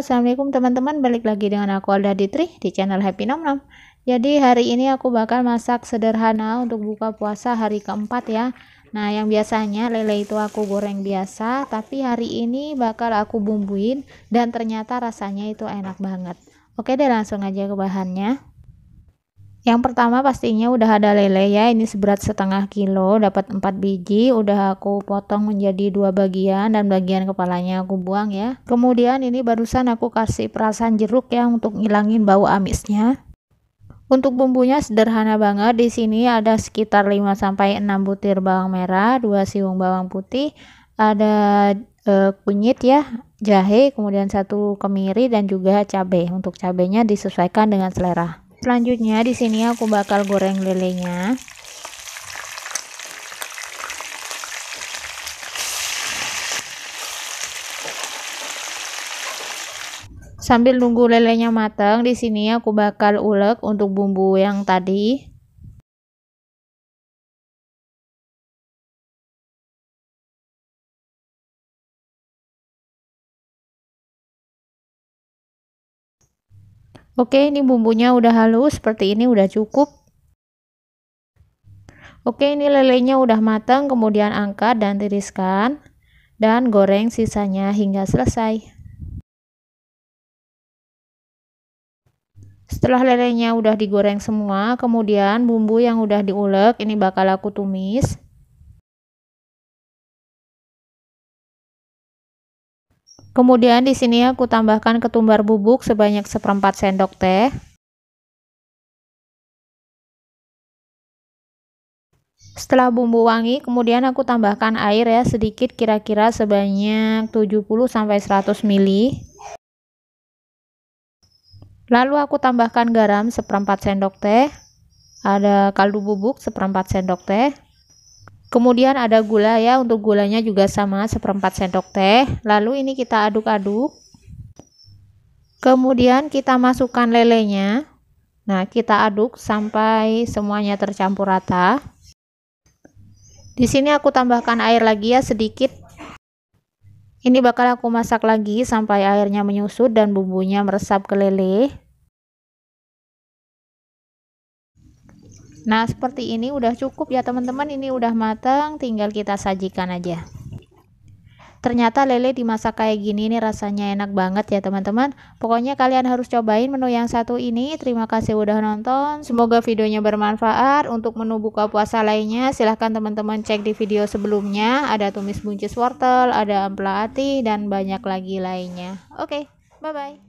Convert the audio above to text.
assalamualaikum teman-teman balik lagi dengan aku Alda Ditri di channel Happy Nom Nom jadi hari ini aku bakal masak sederhana untuk buka puasa hari keempat ya nah yang biasanya lele itu aku goreng biasa tapi hari ini bakal aku bumbuin dan ternyata rasanya itu enak banget oke deh langsung aja ke bahannya yang pertama pastinya udah ada lele ya, ini seberat setengah kilo, dapat 4 biji, udah aku potong menjadi dua bagian dan bagian kepalanya aku buang ya. Kemudian ini barusan aku kasih perasan jeruk ya untuk ngilangin bau amisnya. Untuk bumbunya sederhana banget. Di sini ada sekitar 5 6 butir bawang merah, 2 siung bawang putih, ada e, kunyit ya, jahe, kemudian satu kemiri dan juga cabai. Untuk cabainya disesuaikan dengan selera selanjutnya di sini aku bakal goreng lelenya sambil nunggu lelenya matang di sini aku bakal ulek untuk bumbu yang tadi Oke, ini bumbunya udah halus, seperti ini udah cukup. Oke, ini lelenya udah matang, kemudian angkat dan tiriskan dan goreng sisanya hingga selesai. Setelah lelenya udah digoreng semua, kemudian bumbu yang udah diulek ini bakal aku tumis. Kemudian di sini aku tambahkan ketumbar bubuk sebanyak seperempat sendok teh. Setelah bumbu wangi, kemudian aku tambahkan air ya sedikit kira-kira sebanyak 70 sampai 100 ml. Lalu aku tambahkan garam seperempat sendok teh. Ada kaldu bubuk seperempat sendok teh. Kemudian ada gula ya, untuk gulanya juga sama seperempat sendok teh. Lalu ini kita aduk-aduk. Kemudian kita masukkan lelenya. Nah, kita aduk sampai semuanya tercampur rata. Di sini aku tambahkan air lagi ya sedikit. Ini bakal aku masak lagi sampai airnya menyusut dan bumbunya meresap ke lele. Nah, seperti ini udah cukup ya teman-teman, ini udah matang, tinggal kita sajikan aja. Ternyata lele dimasak kayak gini ini rasanya enak banget ya teman-teman. Pokoknya kalian harus cobain menu yang satu ini. Terima kasih udah nonton. Semoga videonya bermanfaat. Untuk menu buka puasa lainnya silahkan teman-teman cek di video sebelumnya. Ada tumis buncis wortel, ada ampla ati, dan banyak lagi lainnya. Oke, okay, bye-bye.